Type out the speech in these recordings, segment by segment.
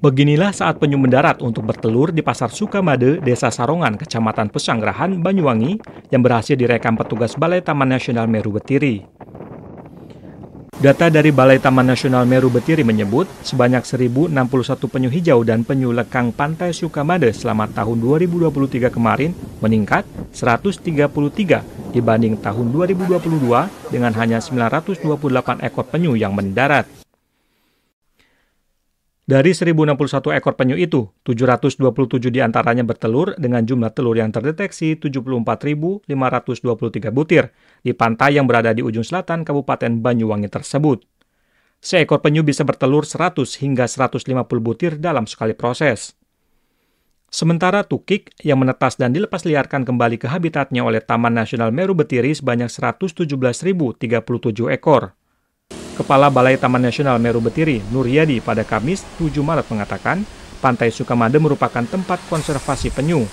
Beginilah saat penyu mendarat untuk bertelur di Pasar Sukamade, Desa Sarongan, Kecamatan Pesanggerahan, Banyuwangi, yang berhasil direkam petugas Balai Taman Nasional Meru Betiri. Data dari Balai Taman Nasional Meru Betiri menyebut, sebanyak 1.061 penyu hijau dan penyu lekang pantai Sukamade selama tahun 2023 kemarin meningkat 133 dibanding tahun 2022 dengan hanya 928 ekor penyu yang mendarat. Dari 1061 ekor penyu itu, 727 diantaranya bertelur dengan jumlah telur yang terdeteksi 74.523 butir di pantai yang berada di ujung selatan Kabupaten Banyuwangi tersebut. Seekor penyu bisa bertelur 100 hingga 150 butir dalam sekali proses. Sementara tukik yang menetas dan dilepas liarkan kembali ke habitatnya oleh Taman Nasional Meru Betiri sebanyak 117.037 ekor. Kepala Balai Taman Nasional Meru Betiri, Nuryadi, pada Kamis 7 Maret mengatakan, Pantai Sukamade merupakan tempat konservasi penyu.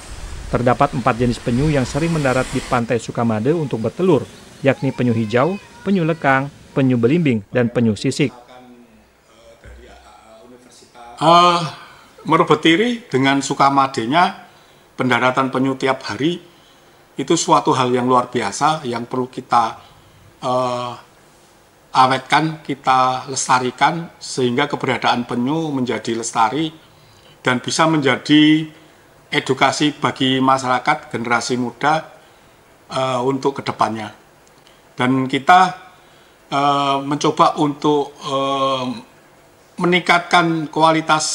Terdapat empat jenis penyu yang sering mendarat di Pantai Sukamade untuk bertelur, yakni penyu hijau, penyu lekang, penyu belimbing, dan penyu sisik. Uh, merbetiri dengan suka madenya pendaratan penyu tiap hari itu suatu hal yang luar biasa yang perlu kita uh, awetkan, kita lestarikan sehingga keberadaan penyu menjadi lestari dan bisa menjadi edukasi bagi masyarakat generasi muda uh, untuk kedepannya. Dan kita uh, mencoba untuk uh, meningkatkan kualitas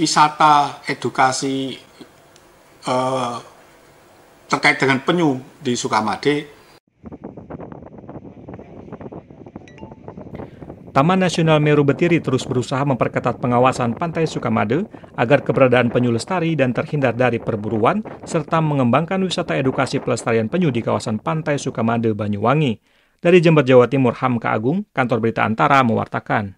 wisata edukasi eh, terkait dengan penyu di Sukamade Taman Nasional Meru Betiri terus berusaha memperketat pengawasan pantai Sukamade agar keberadaan penyu lestari dan terhindar dari perburuan, serta mengembangkan wisata edukasi pelestarian penyu di kawasan pantai Sukamade, Banyuwangi. Dari Jember, Jawa Timur, Hamka Agung, Kantor Berita Antara mewartakan.